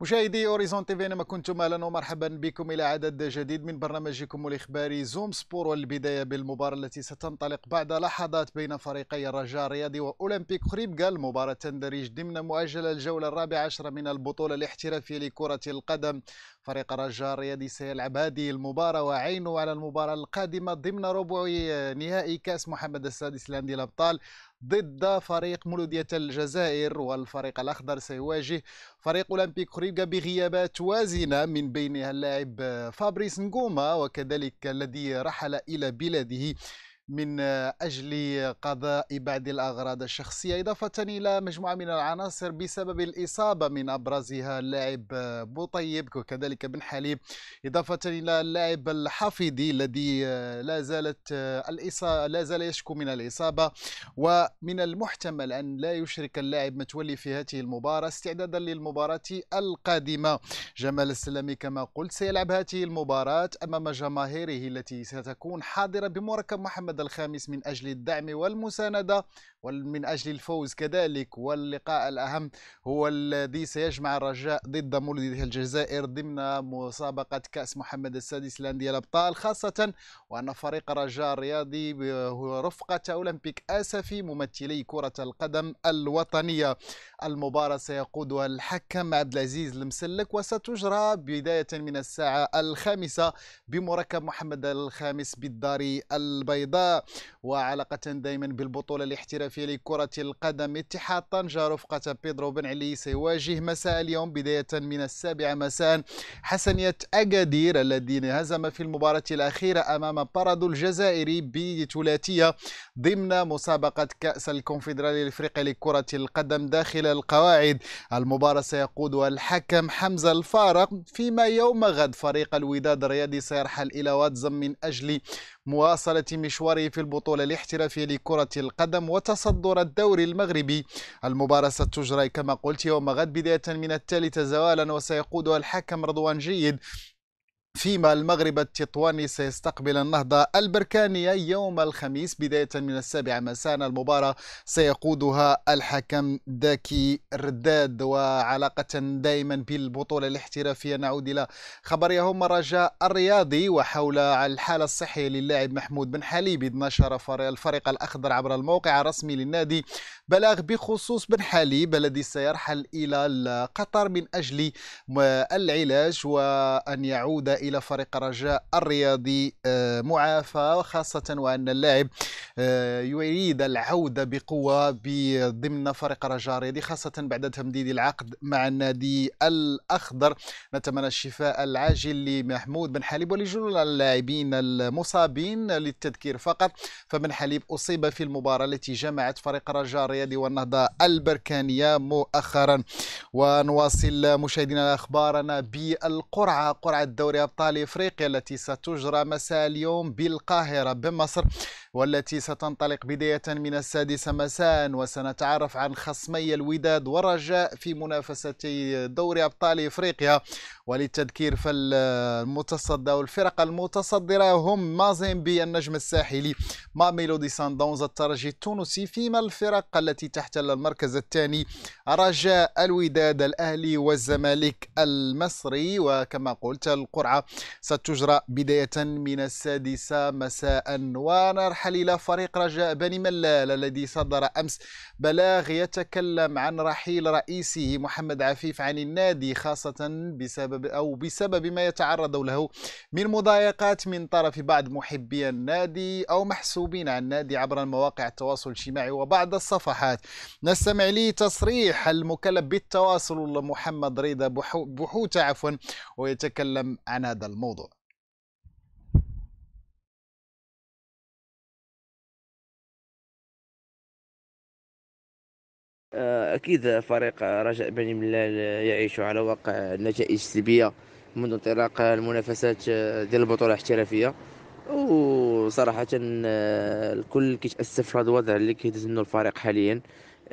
مشاهدي اوريزون تي في اينما كنتم اهلا ومرحبا بكم الى عدد جديد من برنامجكم الاخباري زوم سبور والبدايه بالمباراه التي ستنطلق بعد لحظات بين فريقي الرجاء الرياضي واولمبيك خريبكا المباراه تندرج ضمن مؤجله الجوله الرابعه عشر من البطوله الاحترافيه لكره القدم فريق رجاء الرياضي سيلعب هذه المباراة وعينه على المباراة القادمة ضمن ربع نهائي كأس محمد السادس لاندي الأبطال ضد فريق مولودية الجزائر والفريق الأخضر سيواجه فريق أولمبيك خريبكا بغيابات وازنة من بينها اللاعب فابريس نجوما وكذلك الذي رحل إلى بلاده من أجل قضاء بعض الأغراض الشخصية إضافة إلى مجموعة من العناصر بسبب الإصابة من أبرزها اللاعب بوطيب وكذلك بن حليب إضافة إلى اللاعب الحفيظي الذي لا زالت الإصابة لا زال يشكو من الإصابة ومن المحتمل أن لا يشرك اللاعب متولي في هذه المباراة استعدادا للمباراة القادمة جمال السلامي كما قلت سيلعب هذه المباراة أمام جماهيره التي ستكون حاضرة بمركب محمد الخامس من أجل الدعم والمساندة ومن أجل الفوز كذلك واللقاء الأهم هو الذي سيجمع الرجاء ضد مولودية الجزائر ضمن مسابقة كأس محمد السادس لأندية الأبطال خاصة وأن فريق الرجاء الرياضي رفقة أولمبيك آسفي ممثلي كرة القدم الوطنية المباراة سيقودها الحكم عبد العزيز المسلك وستجرى بداية من الساعة الخامسة بمركب محمد الخامس بالدار البيضاء وعلاقة دائما بالبطولة الاحترافية الحافل لكرة القدم اتحاد طنجة رفقة بيدرو بن علي سيواجه مساء اليوم بداية من السابعة مساء حسنية أكادير الذي هزم في المباراة الأخيرة أمام بارادو الجزائري بثلاثية ضمن مسابقة كأس الكونفدرالية الإفريقية لكرة القدم داخل القواعد المباراة سيقودها الحكم حمزة الفارق فيما يوم غد فريق الوداد الرياضي سيرحل إلى واتزم من أجل مواصلة مشواره في البطولة الاحترافية لكرة القدم وتصدر الدوري المغربي المباراة ستجري كما قلت يوم غد بداية من الثالثة زوالا وسيقودها الحكم رضوان جيد فيما المغرب التطواني سيستقبل النهضة البركانية يوم الخميس بداية من السابعة مساء المباراة سيقودها الحكم داكي رداد وعلاقة دائما بالبطولة الاحترافية نعود إلى خبر يوم الرجاء الرياضي وحول الحالة الصحية للاعب محمود بن حليب إذ نشر الفريق الأخضر عبر الموقع الرسمي للنادي بلاغ بخصوص بن حليب الذي سيرحل إلى قطر من أجل العلاج وأن يعود إلى إلى فريق الرجاء الرياضي آه، معافى وخاصة وأن اللاعب آه، يريد العودة بقوة ضمن فريق الرجاء الرياضي خاصة بعد تمديد العقد مع النادي الأخضر نتمنى الشفاء العاجل لمحمود بن حليب ولجميع اللاعبين المصابين للتذكير فقط فبن حليب أصيب في المباراة التي جمعت فريق الرجاء الرياضي والنهضة البركانية مؤخرا ونواصل مشاهدينا أخبارنا بالقرعة قرعة دوري أبطال إفريقيا التي ستجرى مساء اليوم بالقاهرة بمصر والتي ستنطلق بداية من السادسة مساء وسنتعرف عن خصمي الوداد والرجاء في منافستي دوري أبطال إفريقيا وللتذكير فالمتصدى والفرق المتصدرة هم مازيمبي النجم الساحلي مع ميلودي ساندونز الترجي التونسي فيما الفرق التي تحتل المركز الثاني رجاء الوداد الأهلي والزمالك المصري وكما قلت القرعة ستجرى بداية من السادسة مساء ونرحل إلى فريق رجاء بني ملال الذي صدر أمس بلاغ يتكلم عن رحيل رئيسه محمد عفيف عن النادي خاصة بسبب بسبب أو بسبب ما يتعرض له من مضايقات من طرف بعض محبي النادي أو محسوبين عن النادي عبر مواقع التواصل الاجتماعي وبعض الصفحات نستمع تصريح المكلف بالتواصل محمد رضا بحوته عفوا ويتكلم عن هذا الموضوع آه، أكيد فريق رجاء بني ملال يعيش على واقع نتائج سلبية منذ انطلاق المنافسات آه، ديال البطولة الاحترافية وصراحة آه، الكل كيتأسف في الوضع اللي منه الفريق حاليا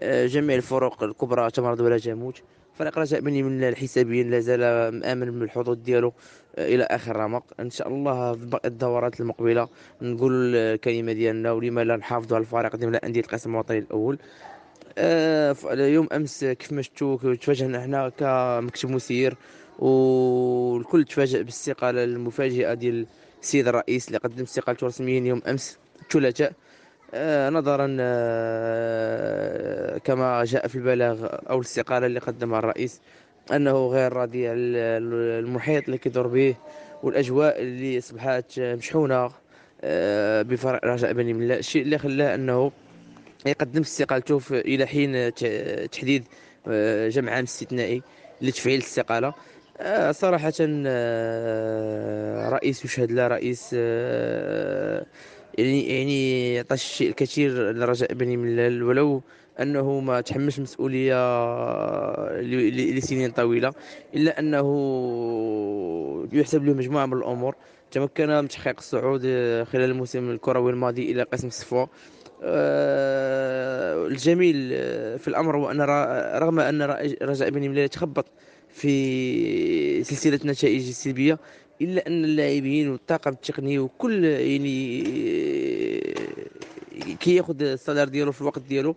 جميع الفرق الكبرى تمرض ولا تموت فريق رجاء بني ملال حسابيا لازال مآمن الحظوظ ديالو الى اخر رمق ان شاء الله في الدورات المقبله نقول الكلمه ديالنا ولما لا نحافظوا على الفريق ديال انديه القسم الوطني الاول آه، يوم امس كيف ما شفتوا تفاجئنا احنا كمكتب مسير والكل تفاجئ بالاستقاله المفاجئه ديال السيد الرئيس اللي قدم استقالته رسميا يوم امس الثلاثاء آه، نظرا آه، كما جاء في البلاغ او الاستقاله اللي قدمها الرئيس انه غير راضي على المحيط اللي كيدور به والاجواء اللي اصبحت مشحونه بفرع رجاء بني ملا الشيء اللي خلاه انه يقدم استقالته الى حين تحديد آه، جمع عام استثنائي لتفعيل الاستقاله آه، صراحه آه، رئيس يشهد له رئيس يعني يعني عطى الشيء الكثير لرجاء بني ملال ولو انه ما تحملش مسؤوليه لسنين طويله الا انه يحسب له مجموعه من الامور تمكن من تحقيق الصعود خلال الموسم الكروي الماضي الى قسم الصفوه آه، الجميل آه، في الامر هو ان رغم ان رجاء بني ملال تخبط في سلسله نتائج سلبيه الا ان اللاعبين والطاقم التقني وكل يعني آه، كياخذ الصدر ديالو في الوقت ديالو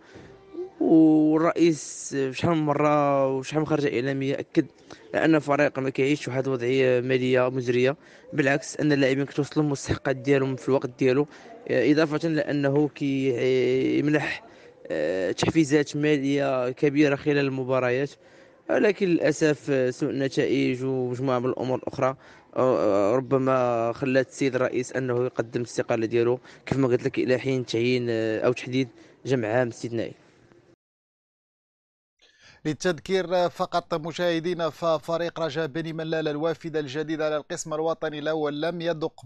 والرئيس شحال من مره وشحال من خرجه اعلاميه اكد ان الفريق ما كيعيش واحد الوضعيه ماليه مزريه بالعكس ان اللاعبين كتوصلوا المستحقات ديالهم في الوقت ديالو اضافه لانه كيمنح آه، تحفيزات ماليه كبيره خلال المباريات ولكن للاسف آه، سوء النتائج ومجموعه من الامور الاخرى آه، ربما خلات السيد الرئيس انه يقدم الاستقاله ديالو كيف ما قلت لك الى حين تعيين او تحديد جمع عام استثنائي للتذكير فقط مشاهدينا ففريق رجاء بني ملال الوافد الجديد على القسم الوطني الأول لم يذق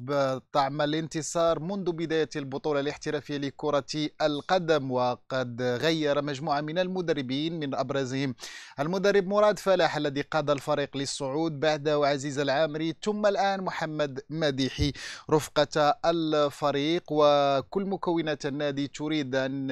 طعم الانتصار منذ بداية البطولة الاحترافية لكرة القدم وقد غير مجموعة من المدربين من أبرزهم المدرب مراد فلاح الذي قاد الفريق للصعود بعده عزيز العامري ثم الآن محمد مديحي رفقة الفريق وكل مكونات النادي تريد أن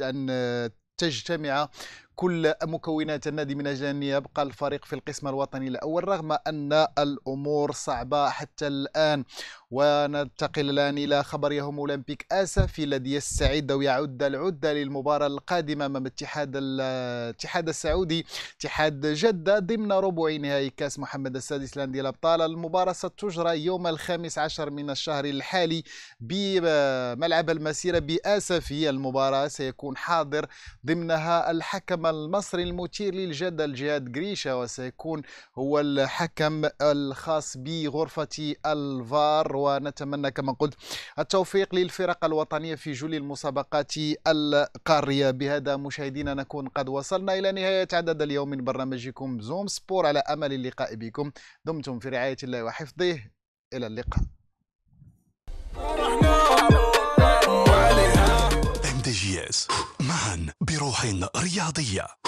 أن تجتمع كل مكونات النادي من أجل أن يبقى الفريق في القسم الوطني الأول رغم أن الأمور صعبة حتى الآن وننتقل الآن إلى خبر يهم أولمبيك آسفي الذي يستعد ويعد العدة للمباراة القادمة أمام اتحاد الاتحاد السعودي اتحاد جدة ضمن ربع نهائي كأس محمد السادس لاندي الأبطال المباراة ستجرى يوم الخامس عشر من الشهر الحالي بملعب المسيرة بآسفي المباراة سيكون حاضر ضمنها الحكم المصري المثير للجدل جهاد غريشا وسيكون هو الحكم الخاص بغرفة الفار ونتمنى كما قلت التوفيق للفرق الوطنية في جل المسابقات القارية بهذا مشاهدينا نكون قد وصلنا إلى نهاية عدد اليوم من برنامجكم زوم سبور على أمل اللقاء بكم دمتم في رعاية الله وحفظه إلى اللقاء جي اس معا بروح رياضية